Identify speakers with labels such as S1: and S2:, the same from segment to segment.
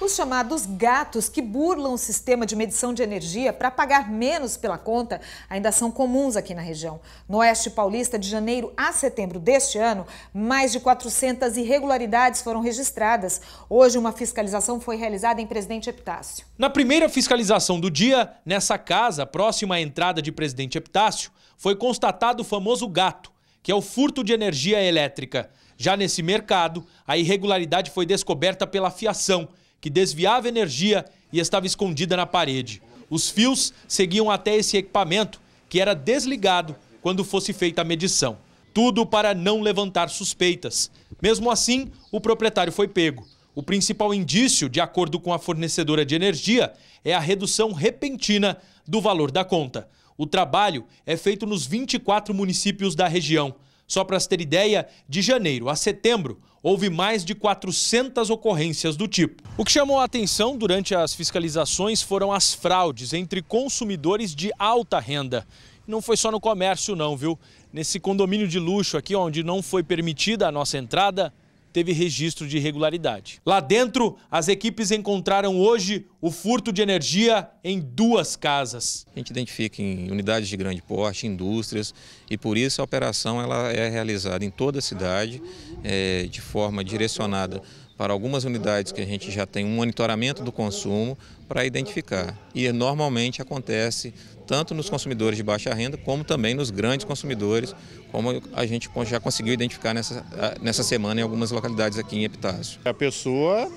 S1: Os chamados gatos, que burlam o sistema de medição de energia para pagar menos pela conta, ainda são comuns aqui na região. No Oeste Paulista, de janeiro a setembro deste ano, mais de 400 irregularidades foram registradas. Hoje, uma fiscalização foi realizada em Presidente Epitácio.
S2: Na primeira fiscalização do dia, nessa casa, próxima à entrada de Presidente Epitácio, foi constatado o famoso gato, que é o furto de energia elétrica. Já nesse mercado, a irregularidade foi descoberta pela fiação que desviava energia e estava escondida na parede. Os fios seguiam até esse equipamento, que era desligado quando fosse feita a medição. Tudo para não levantar suspeitas. Mesmo assim, o proprietário foi pego. O principal indício, de acordo com a fornecedora de energia, é a redução repentina do valor da conta. O trabalho é feito nos 24 municípios da região. Só para se ter ideia, de janeiro a setembro, houve mais de 400 ocorrências do tipo. O que chamou a atenção durante as fiscalizações foram as fraudes entre consumidores de alta renda. não foi só no comércio, não, viu? Nesse condomínio de luxo aqui, onde não foi permitida a nossa entrada, teve registro de irregularidade. Lá dentro, as equipes encontraram hoje o furto de energia em duas casas. A gente identifica
S3: em unidades de grande porte, indústrias, e por isso a operação ela é realizada em toda a cidade, é, de forma direcionada para algumas unidades que a gente já tem um monitoramento do consumo para identificar. E normalmente acontece tanto nos consumidores de baixa renda como também nos grandes consumidores, como a gente já conseguiu identificar nessa, nessa semana em algumas localidades aqui em Epitácio. A pessoa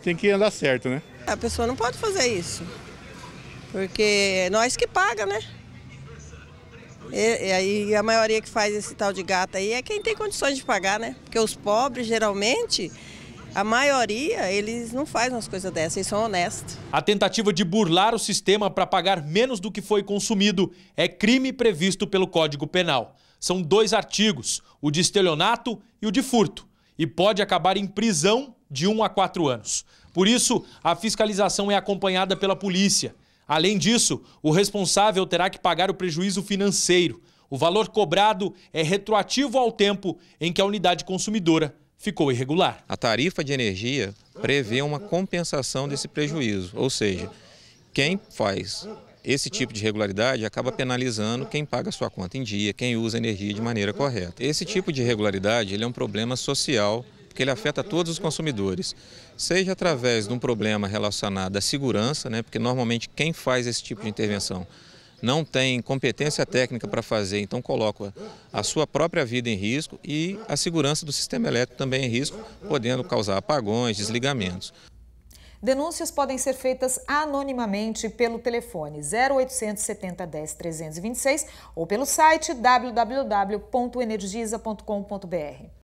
S3: tem que andar certo, né?
S4: A pessoa não pode fazer isso, porque é nós que paga, né? E, aí a maioria que faz esse tal de gata aí é quem tem condições de pagar, né? Porque os pobres geralmente a maioria, eles não fazem umas coisas dessas, eles são honestos.
S2: A tentativa de burlar o sistema para pagar menos do que foi consumido é crime previsto pelo Código Penal. São dois artigos, o de estelionato e o de furto, e pode acabar em prisão de 1 um a 4 anos. Por isso, a fiscalização é acompanhada pela polícia. Além disso, o responsável terá que pagar o prejuízo financeiro. O valor cobrado é retroativo ao tempo em que a unidade consumidora ficou irregular. A tarifa de energia prevê uma compensação
S3: desse prejuízo, ou seja, quem faz esse tipo de irregularidade acaba penalizando quem paga sua conta em dia, quem usa a energia de maneira correta. Esse tipo de irregularidade ele é um problema social porque ele afeta todos os consumidores, seja através de um problema relacionado à segurança, né, porque normalmente quem faz esse tipo de intervenção não tem competência técnica para fazer, então coloca a sua própria vida em risco e a segurança do sistema elétrico também em risco, podendo causar apagões, desligamentos.
S1: Denúncias podem ser feitas anonimamente pelo telefone 0870 10 326 ou pelo site www.energisa.com.br.